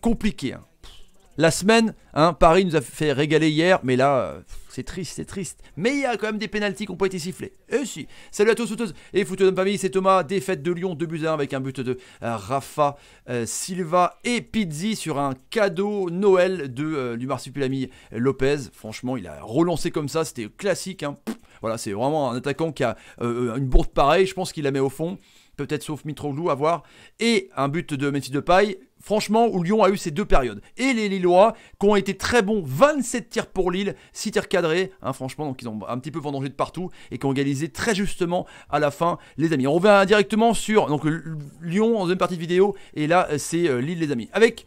compliqué. Hein. La semaine, hein, Paris nous a fait régaler hier, mais là, c'est triste, c'est triste. Mais il y a quand même des pénalties qui n'ont pas été sifflées. si. Salut à tous, sauteuses et footeux de famille, c'est Thomas. Défaite de Lyon, 2 buts à 1 avec un but de euh, Rafa euh, Silva et Pizzi sur un cadeau Noël de, du euh, marsupilami Lopez. Franchement, il a relancé comme ça, c'était classique. Hein. Voilà, c'est vraiment un attaquant qui a une bourde pareille, je pense qu'il la met au fond peut-être sauf Mitroglou, à voir, et un but de Memphis de paille, franchement, où Lyon a eu ces deux périodes. Et les Lillois, qui ont été très bons, 27 tirs pour Lille, 6 tirs cadrés, hein, franchement, donc ils ont un petit peu vendangé de partout, et qui ont égalisé très justement à la fin, les amis. On revient directement sur donc, Lyon en deuxième partie de vidéo, et là, c'est euh, Lille, les amis. Avec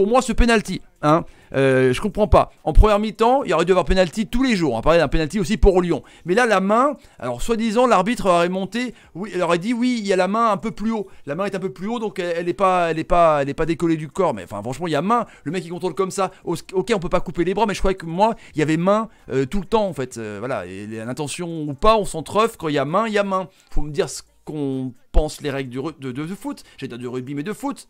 pour moi ce penalty. Hein. Euh, je comprends pas. En première mi-temps, il aurait dû avoir penalty tous les jours. On parlait d'un penalty aussi pour Lyon. Mais là, la main, alors soi-disant, l'arbitre aurait monté. Oui, elle aurait dit oui, il y a la main un peu plus haut. La main est un peu plus haut, donc elle n'est pas, elle est pas, elle est pas décollée du corps. Mais enfin, franchement, il y a main. Le mec il contrôle comme ça. Ok, on peut pas couper les bras, mais je croyais que moi, il y avait main euh, tout le temps en fait. Euh, voilà, et, l'intention ou pas, on s'en Quand il y a main, il y a main. Faut me dire ce qu'on pense les règles du de, de, foot. J'ai dit du rugby, mais de foot.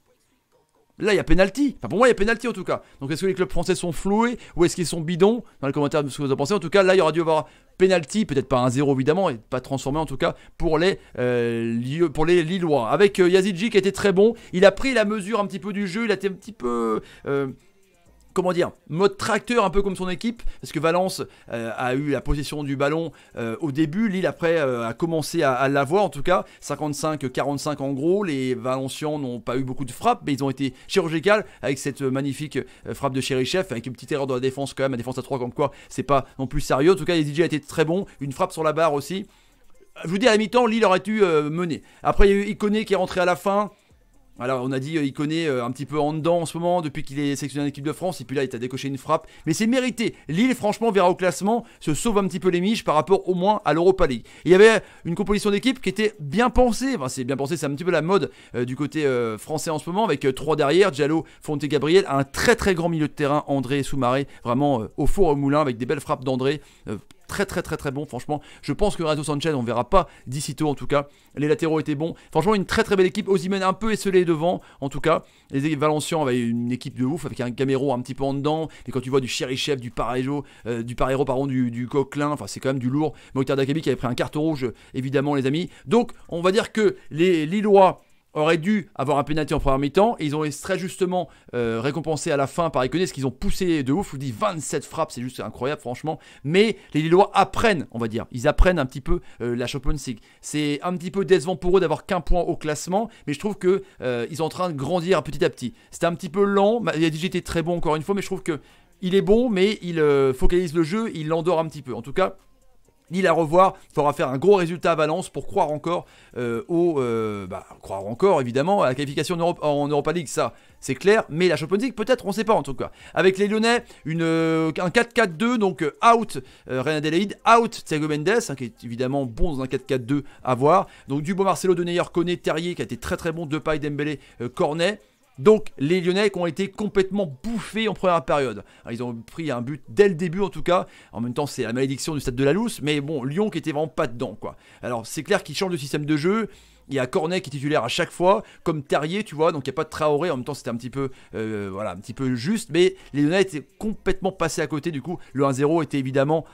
Là, il y a pénalty. Enfin, pour moi, il y a pénalty en tout cas. Donc, est-ce que les clubs français sont floués ou est-ce qu'ils sont bidons Dans les commentaires de ce que vous en pensez. En tout cas, là, il y aura dû avoir penalty, peut-être pas un zéro, évidemment, et pas transformé en tout cas pour les, euh, pour les Lillois. Avec euh, Yazidji qui a été très bon, il a pris la mesure un petit peu du jeu, il a été un petit peu... Euh, comment dire, mode tracteur un peu comme son équipe, parce que Valence euh, a eu la possession du ballon euh, au début, Lille après euh, a commencé à, l'avoir en tout cas, 55-45 en gros, les Valencians n'ont pas eu beaucoup de frappes, mais ils ont été chirurgicales avec cette magnifique frappe de Cherichev, avec une petite erreur dans la défense quand même, la défense à 3 comme quoi, c'est pas non plus sérieux, en tout cas les DJ a été très bon, une frappe sur la barre aussi, je vous dis à la mi-temps, Lille aurait dû mener. Après il y a eu Iconé qui est rentré à la fin, alors on a dit, euh, il connaît euh, un petit peu en dedans en ce moment, depuis qu'il est sélectionné en équipe de France, et puis là il t'a décoché une frappe. Mais c'est mérité. Lille, franchement, verra au classement, se sauve un petit peu les miches par rapport au moins à l'Europa League. il y avait une composition d'équipe qui était bien pensée. Enfin, c'est bien pensé, c'est un petit peu la mode euh, du côté français en ce moment, avec trois derrière, Giallo, Fonte Gabriel, un très très grand milieu de terrain, André Soumaré, vraiment au four au moulin, avec des belles frappes d'André très très très très bon, franchement. Je pense que Razo Sanchez, on verra pas d'ici tôt en tout cas. Les latéraux étaient bons. Franchement, une très très belle équipe. Osimhen un peu esselé devant, en tout cas. Les équipes avaient une équipe de ouf avec un Camero un petit peu en dedans. Et quand tu vois du Chef, du Parejo, euh, du Parejo pardon, du, Coquelin, enfin c'est quand même du lourd. Mokhtar Dakabi qui avait pris un carton rouge, évidemment, les amis. Donc, on va dire que les Lillois aurait dû avoir un pénalty en première mi-temps et ils ont très justement euh, récompensés à la fin par Iconé, ce qu'ils ont poussé de ouf, vous dis 27 frappes, c'est juste incroyable franchement, mais les Lillois apprennent, on va dire, ils apprennent un petit peu euh, la Champions League. C'est un petit peu décevant pour eux d'avoir qu'un point au classement, mais je trouve que euh, ils sont en train de grandir petit à petit. C'était un petit peu lent, il a dit j'étais très bon encore une fois, mais je trouve que il est bon, mais il focalise le jeu, il l'endort un petit peu. En tout cas, Lille à revoir, il faudra faire un gros résultat à Valence pour croire encore euh, au... Euh, bah, croire encore, évidemment, à la qualification en, Europa League, ça, c'est clair. Mais la Champions League, peut-être, on ne sait pas, en tout cas. Avec les Lyonnais, euh, un 4-4-2, donc out euh, Reina out Thiago Mendes, hein, qui est évidemment bon dans un 4-4-2 à voir. Donc bon Marcelo, de Deneyer, connaît Terrier, qui a été très très bon, Depay, Dembélé, Cornet. Donc les Lyonnais qui ont été complètement bouffés en première période. ils ont pris un but dès le début en tout cas. En même temps c'est la malédiction du stade de la Lousse, mais bon Lyon qui était vraiment pas dedans quoi. Alors c'est clair qu'ils changent de système de jeu. Il y a Cornet qui est titulaire à chaque fois, comme Terrier, tu vois, donc il n'y a pas de Traoré, en même temps c'était un petit peu euh, voilà, un petit peu juste, mais les Lyonnais étaient complètement passés à côté, du coup le 1-0 était évidemment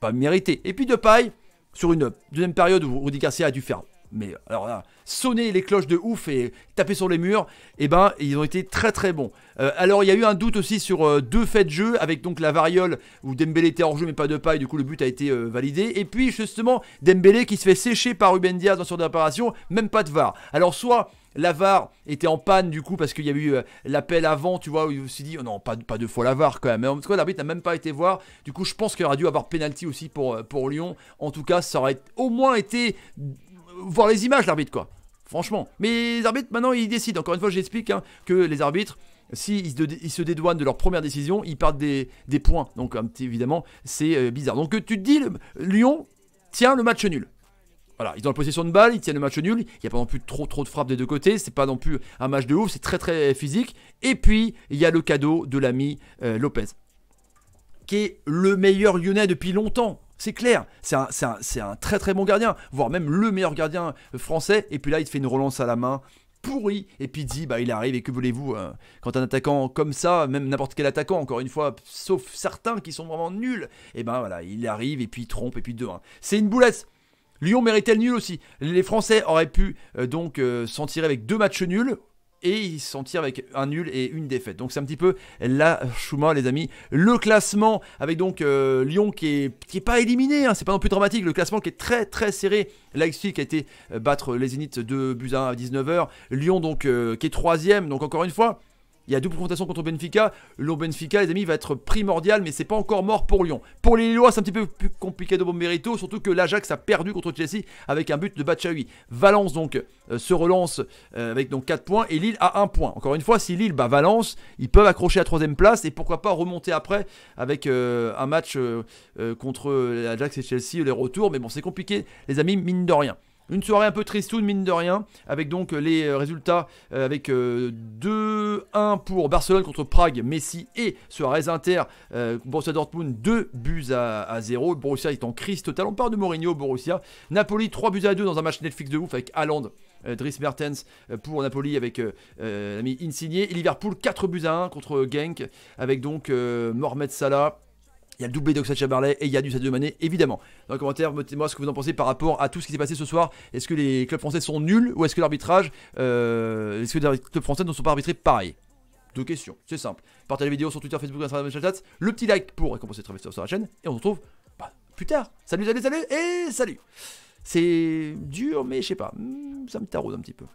pas mérité. Et puis de paille, sur une deuxième période où Rudy Garcia a dû faire mais alors là, sonner les cloches de ouf et taper sur les murs, et eh ben ils ont été très très bons. Euh, alors il y a eu un doute aussi sur euh, deux faits de jeu avec donc la variole où Dembélé était hors jeu mais pas de paille, du coup le but a été euh, validé. Et puis justement Dembélé qui se fait sécher par Ruben Diaz dans son déparation, même pas de VAR. Alors soit VAR était en panne du coup parce qu'il y a eu l'appel avant, tu vois, où il s'est dit oh non, pas, pas deux fois VAR, quand même. En tout cas, l'arbitre n'a même pas été voir. Du coup, je pense qu'il aurait dû avoir penalty aussi pour, pour Lyon. En tout cas, ça aurait au moins été voir les images, l'arbitre, quoi. Franchement. Mais les arbitres, maintenant, ils décident. Encore une fois, j'explique hein, que les arbitres, s'ils si se dédouanent de leur première décision, ils partent des, points. Donc, évidemment, c'est euh, bizarre. Donc, tu te dis, Lyon tient le match nul. Voilà, ils ont la possession de balle, ils tiennent le match nul. Il n'y a pas non plus trop, trop de frappes des deux côtés. C'est pas non plus un match de ouf, c'est très très physique. Et puis, il y a le cadeau de l'ami euh, Lopez, qui est le meilleur Lyonnais depuis longtemps. C'est clair, c'est un, un, très très bon gardien, voire même le meilleur gardien euh, français. Et puis là, il te fait une relance à la main pourrie. Et puis dit, bah il arrive. Et que voulez-vous euh, Quand un attaquant comme ça, même n'importe quel attaquant, encore une fois, sauf certains qui sont vraiment nuls, et eh ben voilà, il arrive et puis il trompe et puis 2 C'est une boulette. Lyon méritait le nul aussi. Les Français auraient pu euh, donc s'en tirer avec deux matchs nuls et ils s'en tirent avec un nul et une défaite. Donc c'est un petit peu la Chouma, les amis. Le classement avec donc euh, Lyon qui est, pas éliminé, hein, c'est pas non plus dramatique. Le classement qui est très très serré. Leipzig qui a été euh, battre les Zénith de Buzin à 19h. Lyon donc euh, qui est troisième. Donc encore une fois, il y a double confrontation contre Benfica. Lyon Benfica, les amis, va être primordial, mais c'est pas encore mort pour Lyon. Pour les Lillois, c'est un petit peu plus compliqué de bon surtout que l'Ajax a perdu contre Chelsea avec un but de Bachaoui. Valence donc euh, se relance euh, avec donc 4 points et Lille a 1 point. Encore une fois, si Lille bat Valence, ils peuvent accrocher la troisième place et pourquoi pas remonter après avec euh, un match contre l'Ajax et Chelsea les retours. Mais bon, c'est compliqué, les amis, mine de rien. Une soirée un peu tristoune, mine de rien, avec donc euh, les euh, résultats euh, avec 2-1 pour Barcelone contre Prague, Messi et Suarez Inter, Borussia Dortmund 2 buts à, 0. Borussia est en crise totale. On parle de Mourinho, Borussia. Napoli 3 buts à 2 dans un match Netflix de ouf avec Haaland. Dries Mertens pour Napoli avec l'ami Insigné. Et Liverpool 4 buts à 1 contre Genk avec donc Mohamed Salah, il y a le doublé d'Oxford chamberlain et il y a du Sadio Mané, évidemment. Dans les commentaires, mettez-moi ce que vous en pensez par rapport à tout ce qui s'est passé ce soir. Est-ce que les clubs français sont nuls ou est-ce que l'arbitrage. Euh, est-ce que les clubs français ne sont pas arbitrés pareil Deux questions, c'est simple. Partagez la vidéo sur Twitter, Facebook, Instagram, Snapchat. le petit like pour récompenser les travail sur la chaîne et on se retrouve bah, plus tard. Salut, salut, salut et salut C'est dur, mais je sais pas, hmm, ça me taraude un petit peu.